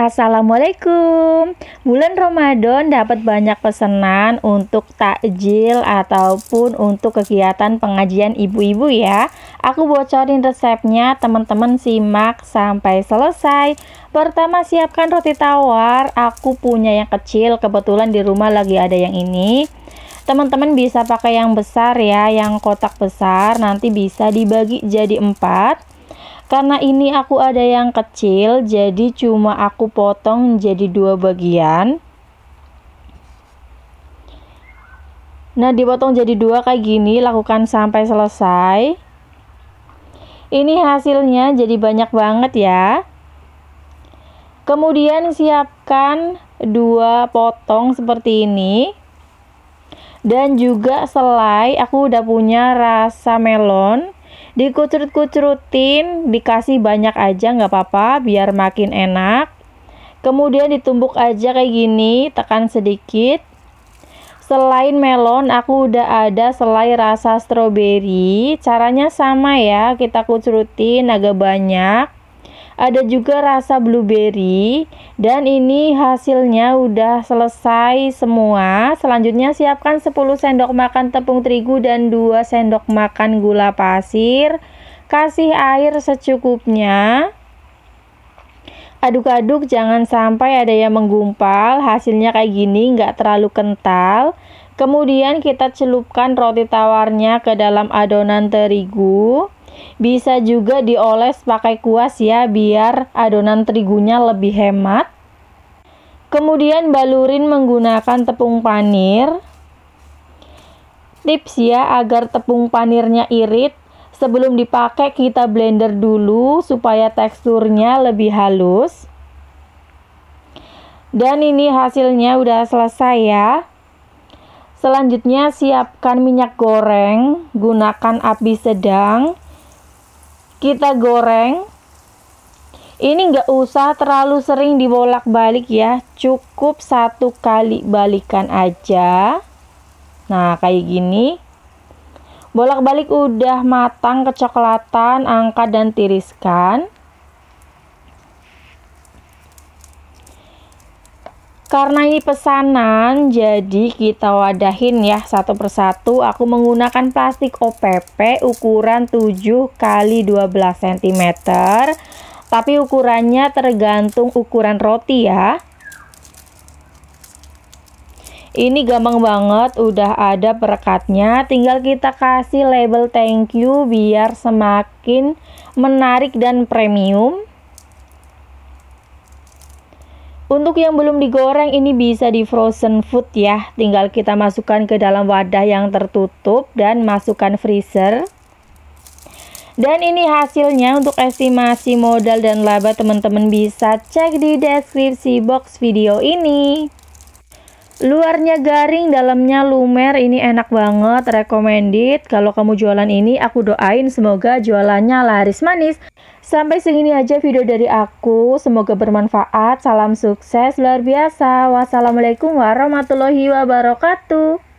Assalamualaikum. Bulan Ramadan dapat banyak pesanan untuk takjil ataupun untuk kegiatan pengajian ibu-ibu ya. Aku bocorin resepnya, teman-teman simak sampai selesai. Pertama siapkan roti tawar, aku punya yang kecil, kebetulan di rumah lagi ada yang ini. Teman-teman bisa pakai yang besar ya, yang kotak besar, nanti bisa dibagi jadi empat karena ini aku ada yang kecil, jadi cuma aku potong jadi dua bagian. Nah, dipotong jadi dua kayak gini, lakukan sampai selesai. Ini hasilnya jadi banyak banget ya. Kemudian siapkan dua potong seperti ini. Dan juga selai, aku udah punya rasa melon dikucurut-kucurutin dikasih banyak aja nggak apa-apa biar makin enak kemudian ditumbuk aja kayak gini tekan sedikit selain melon aku udah ada selai rasa stroberi caranya sama ya kita kucurutin agak banyak ada juga rasa blueberry dan ini hasilnya udah selesai semua selanjutnya siapkan 10 sendok makan tepung terigu dan 2 sendok makan gula pasir kasih air secukupnya aduk-aduk jangan sampai ada yang menggumpal hasilnya kayak gini nggak terlalu kental kemudian kita celupkan roti tawarnya ke dalam adonan terigu bisa juga dioles pakai kuas ya biar adonan terigunya lebih hemat. Kemudian balurin menggunakan tepung panir. Tips ya agar tepung panirnya irit, sebelum dipakai kita blender dulu supaya teksturnya lebih halus. Dan ini hasilnya udah selesai ya. Selanjutnya siapkan minyak goreng, gunakan api sedang kita goreng ini nggak usah terlalu sering dibolak-balik ya cukup satu kali balikan aja nah kayak gini bolak-balik udah matang kecoklatan angkat dan tiriskan Karena ini pesanan, jadi kita wadahin ya satu persatu. Aku menggunakan plastik OPP ukuran 7 x 12 cm. Tapi ukurannya tergantung ukuran roti ya. Ini gampang banget, udah ada perekatnya. Tinggal kita kasih label thank you biar semakin menarik dan premium. Untuk yang belum digoreng ini bisa di frozen food ya. Tinggal kita masukkan ke dalam wadah yang tertutup dan masukkan freezer. Dan ini hasilnya untuk estimasi modal dan laba teman-teman bisa cek di deskripsi box video ini. Luarnya garing, dalamnya lumer. Ini enak banget, recommended. Kalau kamu jualan ini, aku doain semoga jualannya laris manis. Sampai segini aja video dari aku. Semoga bermanfaat. Salam sukses luar biasa. Wassalamualaikum warahmatullahi wabarakatuh.